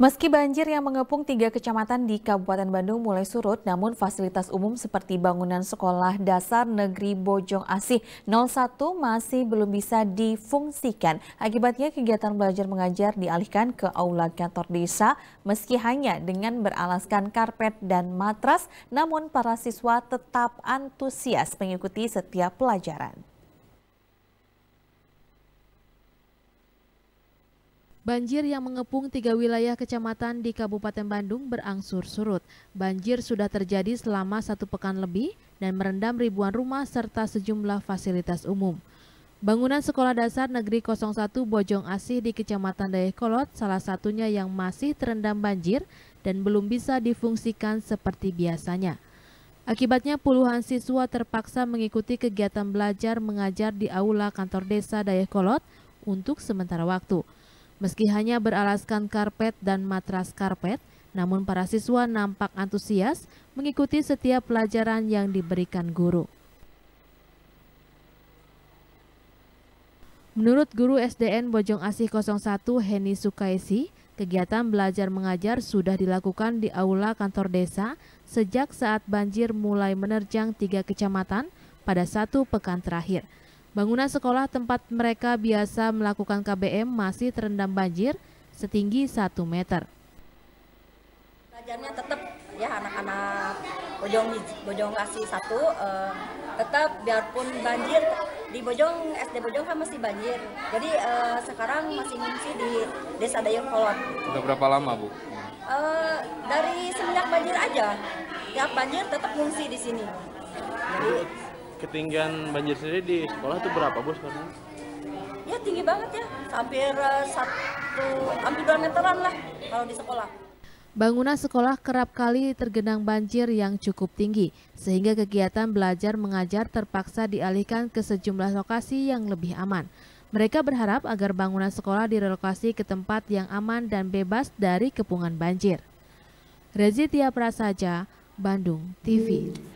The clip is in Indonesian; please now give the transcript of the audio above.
Meski banjir yang mengepung tiga kecamatan di Kabupaten Bandung mulai surut, namun fasilitas umum seperti bangunan sekolah dasar negeri Bojong Asih 01 masih belum bisa difungsikan. Akibatnya kegiatan belajar mengajar dialihkan ke aula kantor desa meski hanya dengan beralaskan karpet dan matras, namun para siswa tetap antusias mengikuti setiap pelajaran. Banjir yang mengepung tiga wilayah kecamatan di Kabupaten Bandung berangsur surut. Banjir sudah terjadi selama satu pekan lebih dan merendam ribuan rumah serta sejumlah fasilitas umum. Bangunan Sekolah Dasar Negeri 01 Bojong Asih di Kecamatan Dayakolot salah satunya yang masih terendam banjir dan belum bisa difungsikan seperti biasanya. Akibatnya puluhan siswa terpaksa mengikuti kegiatan belajar mengajar di aula kantor desa Dayakolot untuk sementara waktu. Meski hanya beralaskan karpet dan matras karpet, namun para siswa nampak antusias mengikuti setiap pelajaran yang diberikan guru. Menurut guru SDN Bojong Asih 01 Heni Sukaisi, kegiatan belajar mengajar sudah dilakukan di aula kantor desa sejak saat banjir mulai menerjang tiga kecamatan pada satu pekan terakhir. Bangunan sekolah tempat mereka biasa melakukan KBM masih terendam banjir setinggi 1 meter. Belajarnya tetap ya anak-anak Bojong Bojong kasih satu eh, tetap biarpun banjir di Bojong SD Bojong kan masih banjir. Jadi eh, sekarang masih ngungsi di Desa Dayung Kolot. Sudah berapa lama bu? Eh, dari semenjak banjir aja, tiap banjir tetap ngungsi di sini. Jadi ketinggian banjir sendiri di sekolah itu berapa bu sekarang? Ya tinggi banget ya, hampir uh, satu, hampir dua meteran lah kalau di sekolah. Bangunan sekolah kerap kali tergenang banjir yang cukup tinggi, sehingga kegiatan belajar mengajar terpaksa dialihkan ke sejumlah lokasi yang lebih aman. Mereka berharap agar bangunan sekolah direlokasi ke tempat yang aman dan bebas dari kepungan banjir. Rezitia Prasaja, Bandung TV.